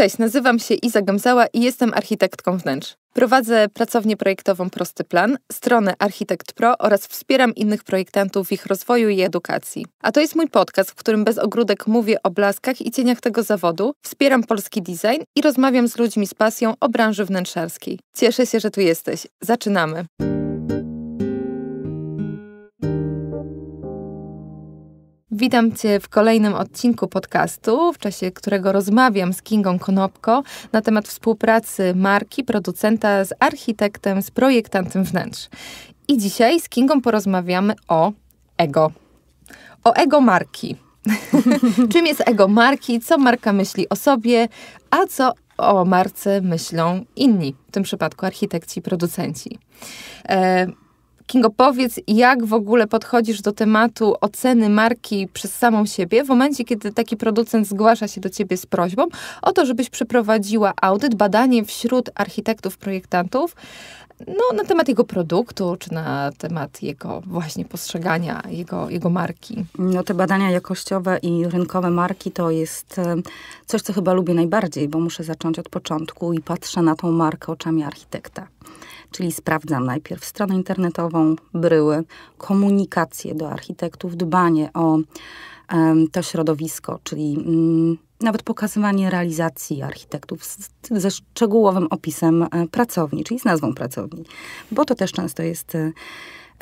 Cześć, nazywam się Iza Gamzała i jestem architektką wnętrz. Prowadzę pracownię projektową Prosty Plan, stronę Architekt Pro oraz wspieram innych projektantów w ich rozwoju i edukacji. A to jest mój podcast, w którym bez ogródek mówię o blaskach i cieniach tego zawodu, wspieram polski design i rozmawiam z ludźmi z pasją o branży wnętrzarskiej. Cieszę się, że tu jesteś. Zaczynamy. Witam Cię w kolejnym odcinku podcastu, w czasie którego rozmawiam z Kingą Konopko na temat współpracy marki, producenta z architektem, z projektantem wnętrz. I dzisiaj z Kingą porozmawiamy o ego. O ego marki. Czym jest ego marki, co marka myśli o sobie, a co o marce myślą inni, w tym przypadku architekci, producenci. E Kingo, powiedz, jak w ogóle podchodzisz do tematu oceny marki przez samą siebie w momencie, kiedy taki producent zgłasza się do ciebie z prośbą o to, żebyś przeprowadziła audyt, badanie wśród architektów, projektantów no, na temat jego produktu, czy na temat jego właśnie postrzegania, jego, jego marki? No, te badania jakościowe i rynkowe marki to jest e, coś, co chyba lubię najbardziej, bo muszę zacząć od początku i patrzę na tą markę oczami architekta czyli sprawdzam najpierw stronę internetową, bryły, komunikację do architektów, dbanie o to środowisko, czyli mm, nawet pokazywanie realizacji architektów z, ze szczegółowym opisem e, pracowni, czyli z nazwą pracowni, bo to też często jest e,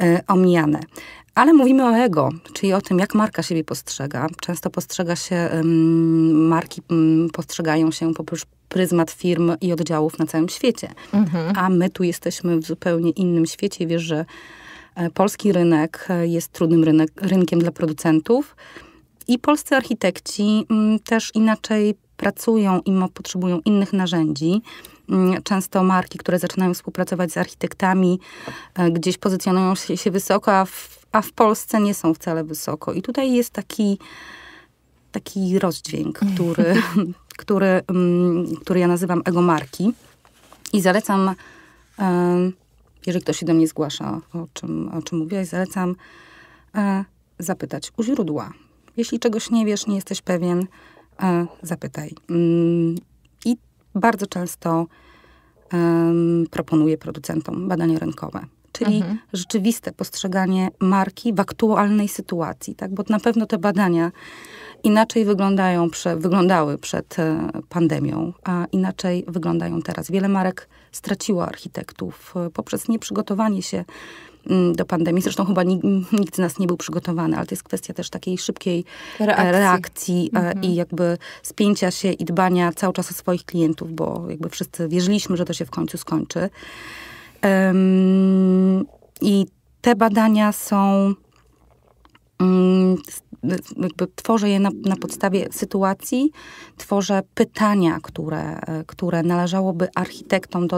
E, omijane. Ale mówimy o ego, czyli o tym, jak marka siebie postrzega. Często postrzega się, marki postrzegają się poprzez pryzmat firm i oddziałów na całym świecie. Mhm. A my tu jesteśmy w zupełnie innym świecie. Wiesz, że e, polski rynek e, jest trudnym rynek, rynkiem dla producentów i polscy architekci też inaczej pracują i potrzebują innych narzędzi. Mm, często marki, które zaczynają współpracować z architektami, e, gdzieś pozycjonują się wysoko, a w, a w Polsce nie są wcale wysoko. I tutaj jest taki, taki rozdźwięk, mm. który, który, mm, który ja nazywam egomarki. I zalecam, e, jeżeli ktoś się do mnie zgłasza, o czym, o czym mówiłaś, zalecam e, zapytać u źródła. Jeśli czegoś nie wiesz, nie jesteś pewien, zapytaj bardzo często um, proponuje producentom badanie rynkowe. Czyli mhm. rzeczywiste postrzeganie marki w aktualnej sytuacji, tak? bo na pewno te badania inaczej wyglądają, prze, wyglądały przed e, pandemią, a inaczej wyglądają teraz. Wiele marek straciło architektów e, poprzez nieprzygotowanie się Mm, do pandemii. Zresztą chyba nikt z nas nie był przygotowany, ale to jest kwestia też takiej szybkiej e, reakcji, reakcji e, mhm. i jakby spięcia się i dbania cały czas o swoich klientów, bo jakby wszyscy wierzyliśmy, że to się w końcu skończy. Um, I te badania są um, Y, jakby tworzę je na, na podstawie sytuacji, tworzę pytania, które, y, które należałoby architektom y,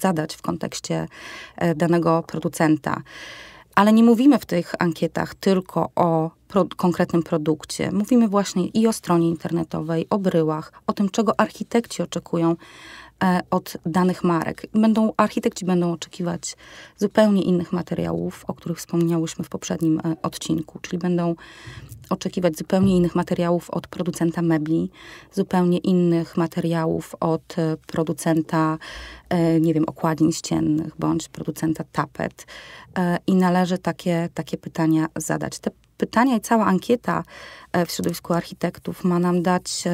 zadać w kontekście danego producenta. Ale nie mówimy w tych ankietach tylko o pro konkretnym produkcie. Mówimy właśnie i o stronie internetowej, o bryłach, o tym, czego architekci oczekują e, od danych marek. Będą, architekci będą oczekiwać zupełnie innych materiałów, o których wspomniałyśmy w poprzednim e, odcinku, czyli będą oczekiwać zupełnie innych materiałów od producenta mebli, zupełnie innych materiałów od e, producenta, e, nie wiem, okładzin ściennych bądź producenta tapet. E, I należy takie, takie pytania zadać. Te pytania i cała ankieta w środowisku architektów ma nam dać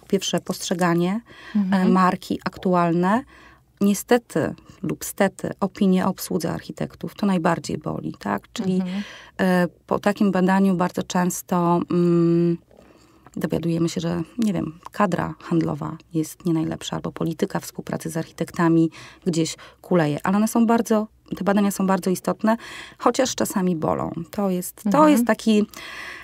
po pierwsze postrzeganie mhm. marki aktualne, niestety lub stety opinie o obsłudze architektów to najbardziej boli, tak? Czyli mhm. E, po takim badaniu bardzo często mm, dowiadujemy się, że nie wiem, kadra handlowa jest nie najlepsza, albo polityka współpracy z architektami gdzieś kuleje, ale one są bardzo, te badania są bardzo istotne, chociaż czasami bolą. To jest, to mhm. jest taki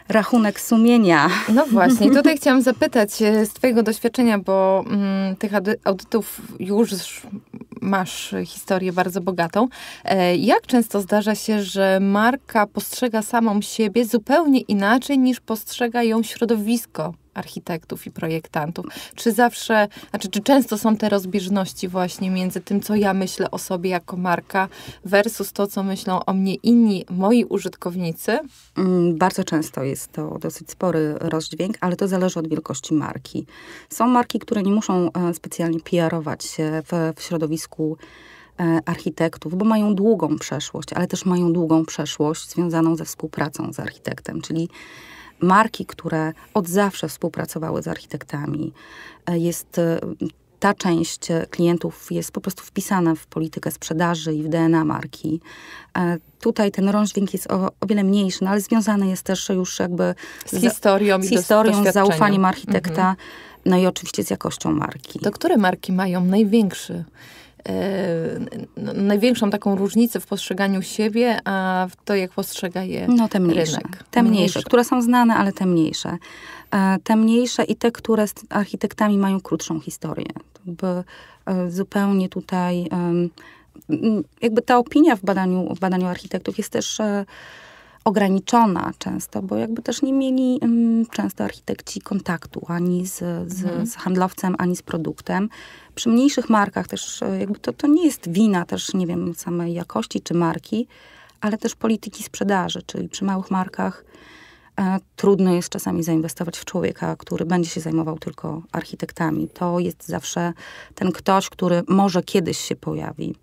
rachunek sumienia. No właśnie, tutaj chciałam zapytać e, z Twojego doświadczenia, bo mm, tych audytów już masz historię bardzo bogatą. E, jak często zdarza się, że marka postrzega samą siebie zupełnie inaczej niż postrzega ją środowisko architektów i projektantów? Czy zawsze, znaczy, czy często są te rozbieżności właśnie między tym, co ja myślę o sobie jako marka, versus to, co myślą o mnie inni, moi użytkownicy? Mm, bardzo często jest to dosyć spory rozdźwięk, ale to zależy od wielkości marki. Są marki, które nie muszą e, specjalnie PR-ować się w, w środowisku e, architektów, bo mają długą przeszłość, ale też mają długą przeszłość związaną ze współpracą z architektem, czyli marki, które od zawsze współpracowały z architektami. E, jest e, ta część e, klientów jest po prostu wpisana w politykę sprzedaży i w DNA marki. Tutaj ten rążdźwięk jest o, o wiele mniejszy, no ale związany jest też już jakby z historią, z, z historią, z zaufaniem mhm. architekta, mhm. no i oczywiście z jakością marki. To które marki mają największy Y, no, największą taką różnicę w postrzeganiu siebie, a w to, jak postrzega je no, te mniejsze, rynek. Te mniejsze, mniejsze, które są znane, ale te mniejsze. E, te mniejsze i te, które z architektami mają krótszą historię. by e, zupełnie tutaj jakby ta opinia w badaniu, w badaniu architektów jest też e, ograniczona często, bo jakby też nie mieli um, często architekci kontaktu ani z, z, mhm. z, handlowcem, ani z produktem. Przy mniejszych markach też e, jakby to, to nie jest wina też, nie wiem, samej jakości czy marki, ale też polityki sprzedaży, czyli przy małych markach e, trudno jest czasami zainwestować w człowieka, który będzie się zajmował tylko architektami. To jest zawsze ten ktoś, który może kiedyś się pojawi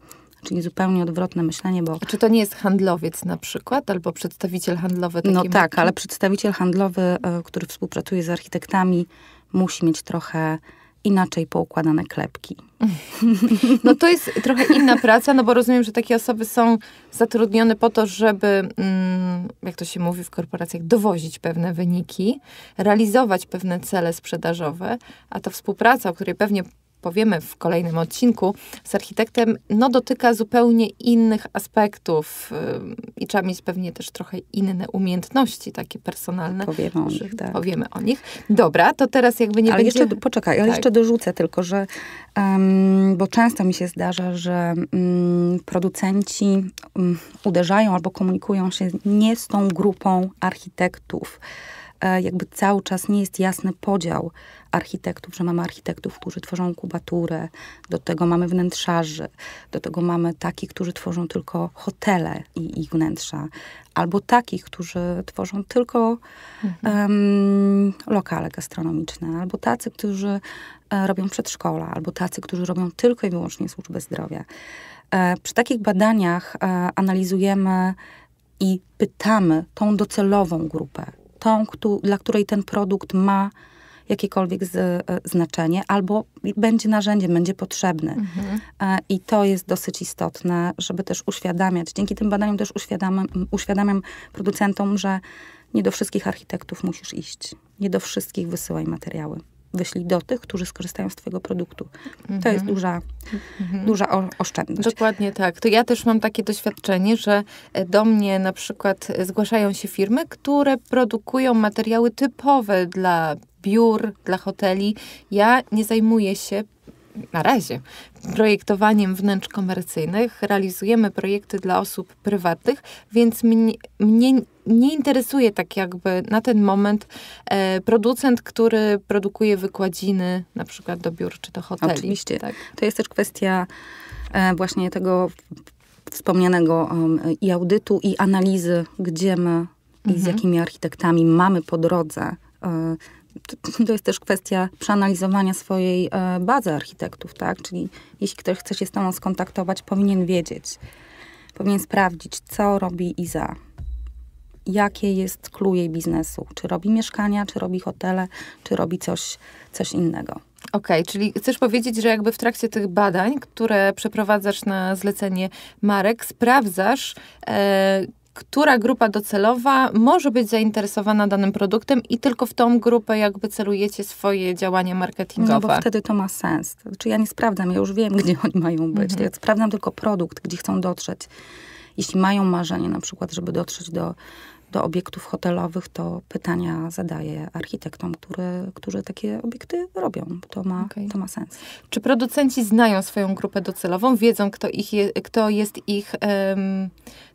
czyli zupełnie odwrotne myślenie, bo... A czy to nie jest handlowiec na przykład, albo przedstawiciel handlowy? No takiej no tak, ale przedstawiciel handlowy, e, który współpracuje z architektami, musi mieć trochę inaczej poukładane klepki. No to jest trochę inna praca, no bo rozumiem, że takie osoby są zatrudnione po to, żeby, mm, jak to się mówi w korporacjach, dowozić pewne wyniki, realizować pewne cele sprzedażowe, a ta współpraca, o której pewnie powiemy w kolejnym odcinku, z architektem, no dotyka zupełnie innych aspektów y, i trzeba mieć pewnie też trochę inne umiejętności takie personalne. Powiemy o nich, tak. Powiemy o nich. Dobra, to teraz jakby nie ale będzie... Jeszcze, poczekaj, ale tak. jeszcze dorzucę tylko, że um, bo często mi się zdarza, że um, producenci um, uderzają albo komunikują się nie z tą grupą architektów, E, jakby cały czas nie jest jasny podział architektów, że mamy architektów, którzy tworzą kubaturę, do tego mamy wnętrzarzy, do tego mamy takich, którzy tworzą tylko hotele i ich wnętrza, albo takich, którzy tworzą tylko mhm. um, lokale gastronomiczne, albo tacy, którzy e, robią przedszkola, albo tacy, którzy robią tylko i wyłącznie służbę zdrowia. E, przy takich badaniach analizujemy i pytamy tą docelową grupę tą, któ dla której ten produkt ma jakiekolwiek z, e, znaczenie, albo będzie narzędziem, będzie potrzebny. Mhm. E, I to jest dosyć istotne, żeby też uświadamiać. Dzięki tym badaniom też uświadamiam, uświadamiam producentom, że nie do wszystkich architektów musisz iść, nie do wszystkich wysyłaj materiały wyślij do tych, którzy skorzystają z Twojego produktu. Mhm. To jest mhm. duża, mhm. duża oszczędność. Dokładnie tak. To ja też mam takie doświadczenie, że e, do mnie na przykład e, zgłaszają się firmy, które produkują materiały typowe dla biur, dla hoteli. Ja nie zajmuję się na razie projektowaniem wnętrz komercyjnych, realizujemy projekty dla osób prywatnych, więc mnie, mnie nie interesuje tak jakby na ten moment e, producent, który produkuje wykładziny na przykład do biur czy do hoteli. Oczywiście. Tak. To jest też kwestia e, właśnie tego wspomnianego um, i audytu, i analizy, gdzie my i z mhm. jakimi architektami mamy po drodze e, to jest też kwestia przeanalizowania swojej e, bazy architektów, tak? Czyli jeśli ktoś chce się z tobą skontaktować, powinien wiedzieć, powinien sprawdzić, co robi Iza, jakie jest clue jej biznesu. Czy robi mieszkania, czy robi hotele, czy robi coś, coś innego. Okej, okay, czyli chcesz powiedzieć, że jakby w trakcie tych badań, które przeprowadzasz na zlecenie marek, sprawdzasz, e, która grupa docelowa może być zainteresowana danym produktem i tylko w tą grupę jakby celujecie swoje działania marketingowe. No bo wtedy to ma sens. znaczy ja nie sprawdzam, ja już wiem, gdzie oni mają być. Mhm. Ja sprawdzam tylko produkt, gdzie chcą dotrzeć. Jeśli mają marzenie na przykład, żeby dotrzeć do do obiektów hotelowych, to pytania zadaję architektom, które, którzy takie obiekty robią. To ma, okay. to ma sens. Czy producenci znają swoją grupę docelową, wiedzą, kto, ich je, kto jest ich um,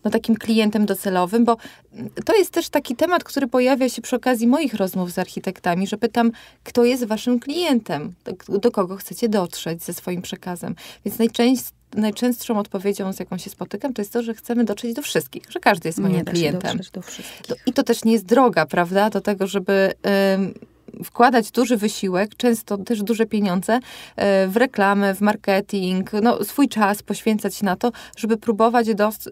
no, takim klientem docelowym? Bo to jest też taki temat, który pojawia się przy okazji moich rozmów z architektami, że pytam, kto jest waszym klientem, do, do kogo chcecie dotrzeć ze swoim przekazem. Więc najczęściej najczęstszą odpowiedzią, z jaką się spotykam, to jest to, że chcemy dotrzeć do wszystkich, że każdy jest moim klientem. I to też nie jest droga, prawda, do tego, żeby wkładać duży wysiłek, często też duże pieniądze e, w reklamę, w marketing, no, swój czas poświęcać na to, żeby próbować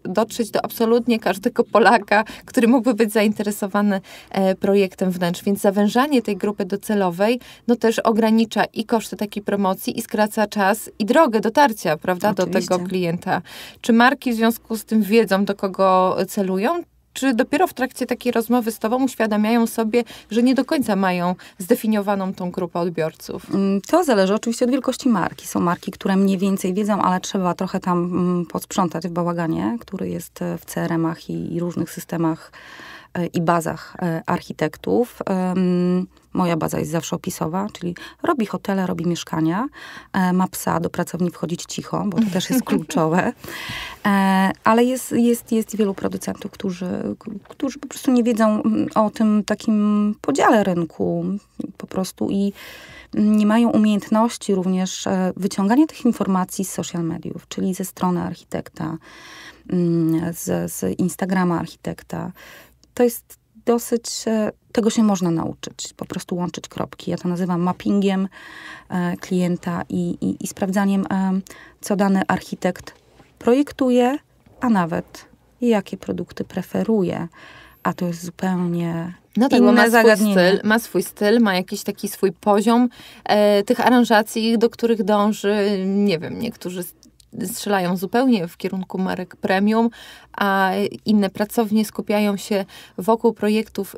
dotrzeć do absolutnie każdego Polaka, który mógłby być zainteresowany e, projektem wnętrz. Więc zawężanie tej grupy docelowej no, też ogranicza i koszty takiej promocji, i skraca czas, i drogę dotarcia prawda, do tego klienta. Czy marki w związku z tym wiedzą, do kogo celują? czy dopiero w trakcie takiej rozmowy z Tobą uświadamiają sobie, że nie do końca mają zdefiniowaną tą grupę odbiorców? Mm, to zależy oczywiście od wielkości marki. Są marki, które mniej więcej wiedzą, ale trzeba trochę tam mm, posprzątać w bałaganie, który jest e, w CRM-ach i różnych systemach E, i bazach e, architektów. E, mm, moja baza jest zawsze opisowa, czyli robi hotele, robi mieszkania, ma psa, do pracowni wchodzić cicho, bo to też jest kluczowe. Ale jest, jest, jest wielu producentów, którzy, którzy po prostu nie wiedzą mm, o tym takim podziale rynku po prostu i nie mają umiejętności również wyciągania tych informacji z social mediów, czyli ze strony architekta, mm, z, z Instagrama architekta, to jest dosyć, e, tego się można nauczyć, po prostu łączyć kropki. Ja to nazywam mappingiem e, klienta i, i, i sprawdzaniem, e, co dany architekt projektuje, a nawet jakie produkty preferuje, a to jest zupełnie no tak, bo ma zagadnienie. swój styl, ma swój styl, ma jakiś taki swój poziom e, tych aranżacji, do których dąży, nie wiem, niektórzy strzelają zupełnie w kierunku marek premium, a inne pracownie skupiają się wokół projektów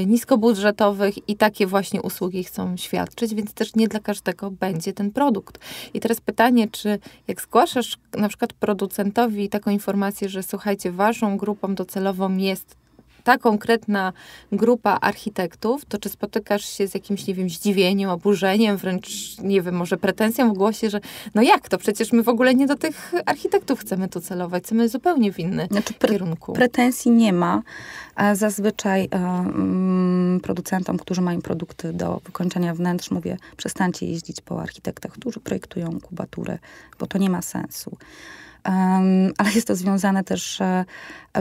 y, niskobudżetowych i takie właśnie usługi chcą świadczyć, więc też nie dla każdego będzie ten produkt. I teraz pytanie, czy jak zgłaszasz na przykład producentowi taką informację, że słuchajcie, waszą grupą docelową jest ta konkretna grupa architektów, to czy spotykasz się z jakimś, nie wiem, zdziwieniem, oburzeniem, wręcz, nie wiem, może pretensją w głosie, że no jak to, przecież my w ogóle nie do tych architektów chcemy tu celować, chcemy zupełnie w inny znaczy, pre kierunku. Pretensji nie ma. Zazwyczaj um, producentom, którzy mają produkty do wykończenia wnętrz, mówię, przestańcie jeździć po architektach, którzy projektują kubaturę, bo to nie ma sensu ale jest to związane też e,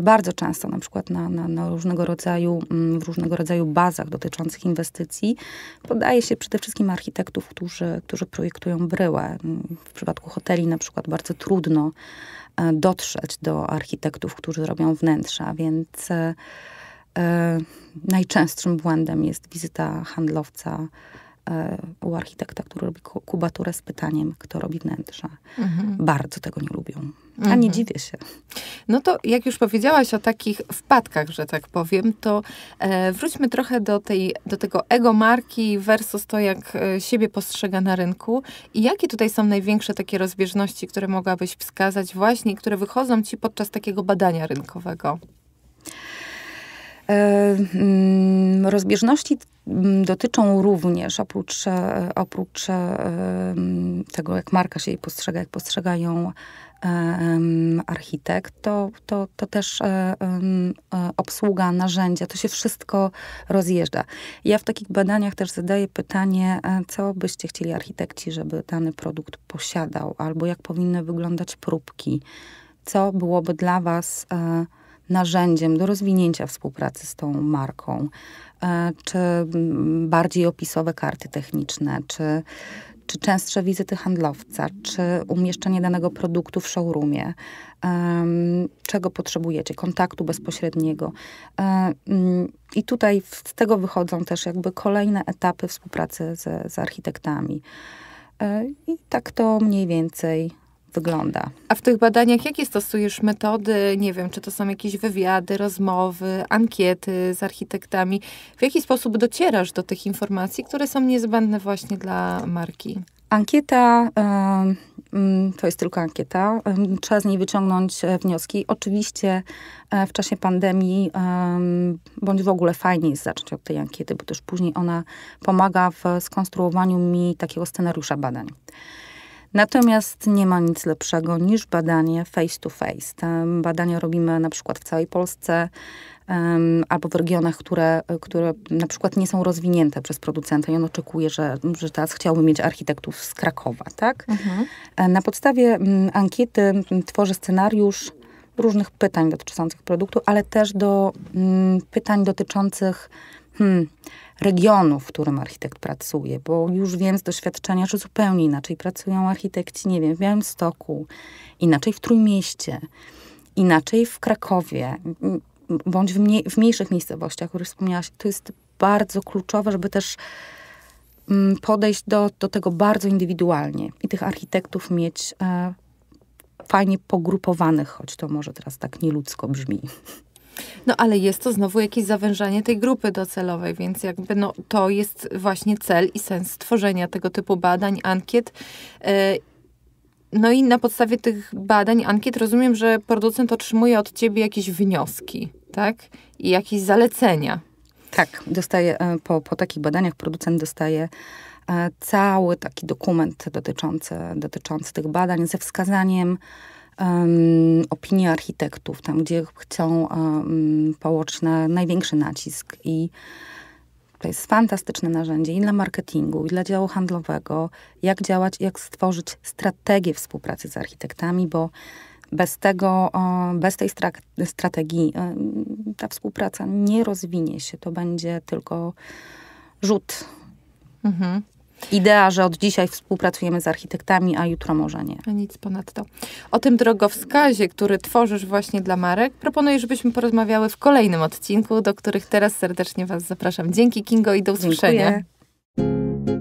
bardzo często, na przykład na, na, na, różnego rodzaju, mm, w różnego rodzaju bazach dotyczących inwestycji. Podaje się przede wszystkim architektów, którzy, którzy projektują bryłę. W przypadku hoteli na przykład bardzo trudno e, dotrzeć do architektów, którzy robią wnętrza, więc e, najczęstszym błędem jest wizyta handlowca E, u architekta, który robi kubaturę z pytaniem, kto robi wnętrza. Mhm. Bardzo tego nie lubią. A nie mhm. dziwię się. No to jak już powiedziałaś o takich wpadkach, że tak powiem, to e, wróćmy trochę do, tej, do tego ego marki versus to, jak e, siebie postrzega na rynku. I jakie tutaj są największe takie rozbieżności, które mogłabyś wskazać właśnie, które wychodzą ci podczas takiego badania rynkowego? E, mm, rozbieżności mm, dotyczą również, oprócz, e, oprócz e, mm, tego, jak marka się jej postrzega, jak postrzegają architekt, to, to, to też obsługa, narzędzia, to się wszystko rozjeżdża. Ja w takich badaniach też zadaję pytanie, co byście chcieli architekci, żeby dany produkt posiadał, albo jak powinny wyglądać próbki, co byłoby dla Was narzędziem do rozwinięcia współpracy z tą marką, e, czy mm, bardziej opisowe karty techniczne, czy, czy częstsze wizyty handlowca, czy umieszczenie danego produktu w showroomie, czego potrzebujecie, kontaktu bezpośredniego. E, mm, I tutaj z tego wychodzą też jakby kolejne etapy współpracy z, z architektami. E, I tak to mniej więcej wygląda. A w tych badaniach jakie stosujesz metody? Nie wiem, czy to są jakieś wywiady, rozmowy, ankiety z architektami. W jaki sposób docierasz do tych informacji, które są niezbędne właśnie dla marki? Ankieta mm, to jest tylko ankieta. Trzeba z niej wyciągnąć e, wnioski. Oczywiście e, w czasie pandemii, bądź w ogóle fajnie jest zacząć od tej ankiety, bo też później ona pomaga w skonstruowaniu mi takiego scenariusza badań. Natomiast nie ma nic lepszego niż badanie face to face. Te badania robimy na przykład w całej Polsce um, albo w regionach, które, które na przykład nie są rozwinięte przez producenta i on oczekuje, że, że teraz chciałby mieć architektów z Krakowa, tak? Mhm. E, na podstawie m, mm, ankiety mm, tworzy scenariusz różnych pytań dotyczących produktu, ale też do m, mm, pytań dotyczących hmm, regionu, w którym architekt pracuje, bo już wiem z doświadczenia, że zupełnie inaczej pracują architekci, nie wiem, w Białymstoku, inaczej w Trójmieście, inaczej w Krakowie, bądź w, mniej, w mniejszych miejscowościach, o których wspomniałaś. To jest bardzo kluczowe, żeby też mm, podejść do, do tego bardzo indywidualnie i tych architektów mieć e, fajnie pogrupowanych, choć to może teraz tak nieludzko brzmi. No ale jest to znowu jakieś zawężanie tej grupy docelowej, więc jakby no, to jest właśnie cel i sens stworzenia tego typu badań, ankiet. E, no i na podstawie tych badań, ankiet rozumiem, że producent otrzymuje od ciebie jakieś wnioski, tak? I jakieś zalecenia. Tak, dostaje, e, po, po takich badaniach producent dostaje e, cały taki dokument dotyczący, dotyczący tych badań ze wskazaniem, um, opinie architektów, tam gdzie chcą um, położyć na największy nacisk. I to jest fantastyczne narzędzie i dla marketingu, i dla działu handlowego, jak działać, jak stworzyć strategię współpracy z architektami, bo bez tego, bez tej strategii ta współpraca nie rozwinie się. To będzie tylko rzut. Mhm idea, że od dzisiaj współpracujemy z architektami, a jutro może nie. A nic ponadto. O tym drogowskazie, który tworzysz właśnie dla marek, proponuję, żebyśmy porozmawiały w kolejnym odcinku, do których teraz serdecznie Was zapraszam. Dzięki Kingo i do usłyszenia. Dziękuję.